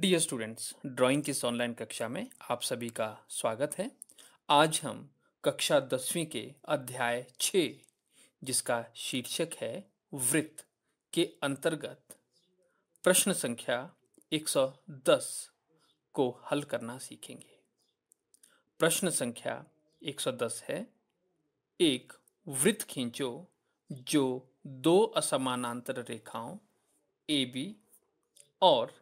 dear students drawing की online कक्षा में आप सभी का स्वागत है आज हम कक्षा दसवीं के अध्याय छ जिसका शीर्षक है वृत्त के अंतर्गत प्रश्न संख्या 110 को हल करना सीखेंगे प्रश्न संख्या 110 है एक वृत्त खींचो जो दो असमानांतर रेखाओं ए बी और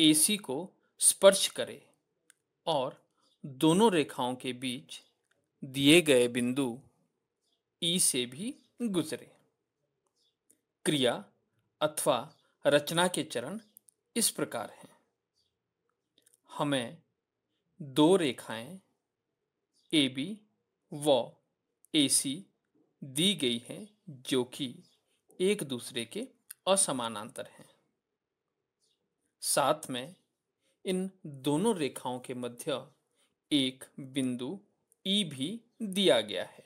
एसी को स्पर्श करे और दोनों रेखाओं के बीच दिए गए बिंदु ई e से भी गुजरे क्रिया अथवा रचना के चरण इस प्रकार हैं हमें दो रेखाएं ए बी व ए सी दी गई हैं जो कि एक दूसरे के असमानांतर हैं साथ में इन दोनों रेखाओं के मध्य एक बिंदु ई e भी दिया गया है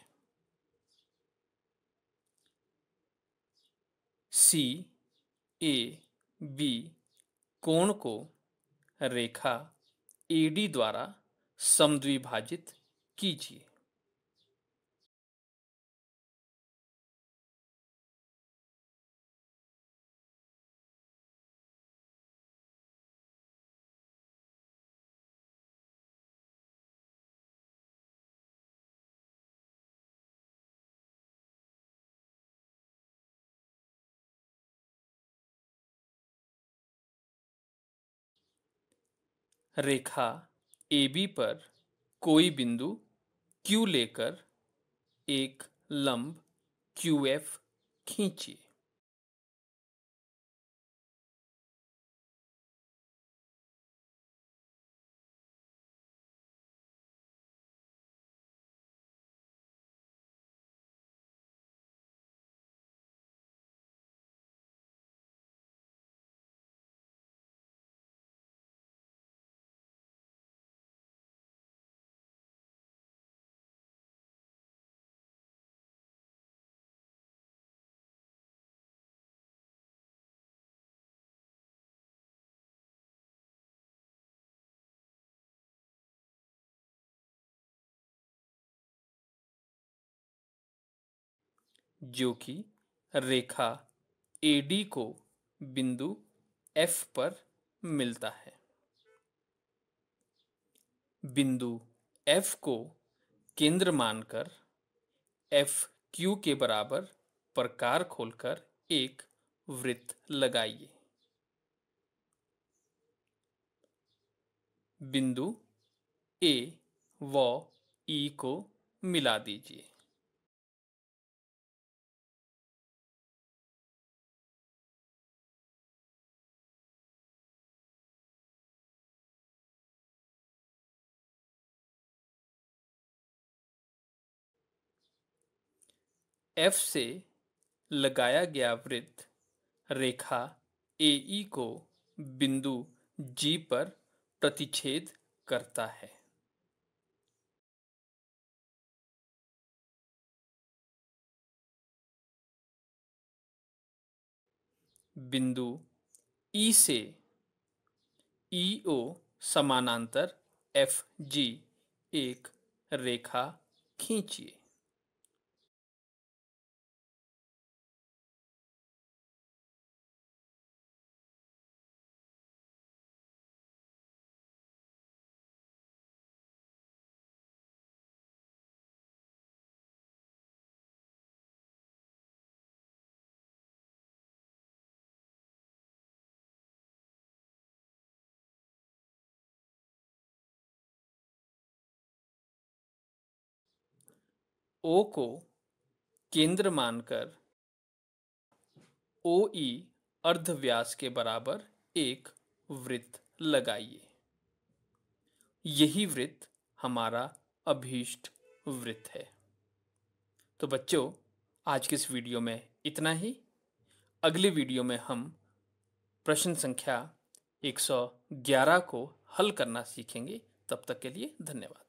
सी ए बी कोण को रेखा ए डी द्वारा समद्विभाजित कीजिए रेखा ए बी पर कोई बिंदु क्यू लेकर एक लंब एफ खींचिए जो कि रेखा ए डी को बिंदु एफ पर मिलता है बिंदु एफ को केंद्र मानकर एफ क्यू के बराबर प्रकार खोलकर एक वृत्त लगाइए बिंदु ए व ई e को मिला दीजिए एफ से लगाया गया वृत्त रेखा ए ई e को बिंदु जी पर प्रतिच्छेद करता है बिंदु ई e से ई e ओ समानांतर एफ जी एक रेखा खींचिए ओ को केंद्र मानकर ओ ई अर्धव्यास के बराबर एक वृत्त लगाइए यही वृत्त हमारा अभीष्ट वृत्त है तो बच्चों आज के इस वीडियो में इतना ही अगले वीडियो में हम प्रश्न संख्या 111 को हल करना सीखेंगे तब तक के लिए धन्यवाद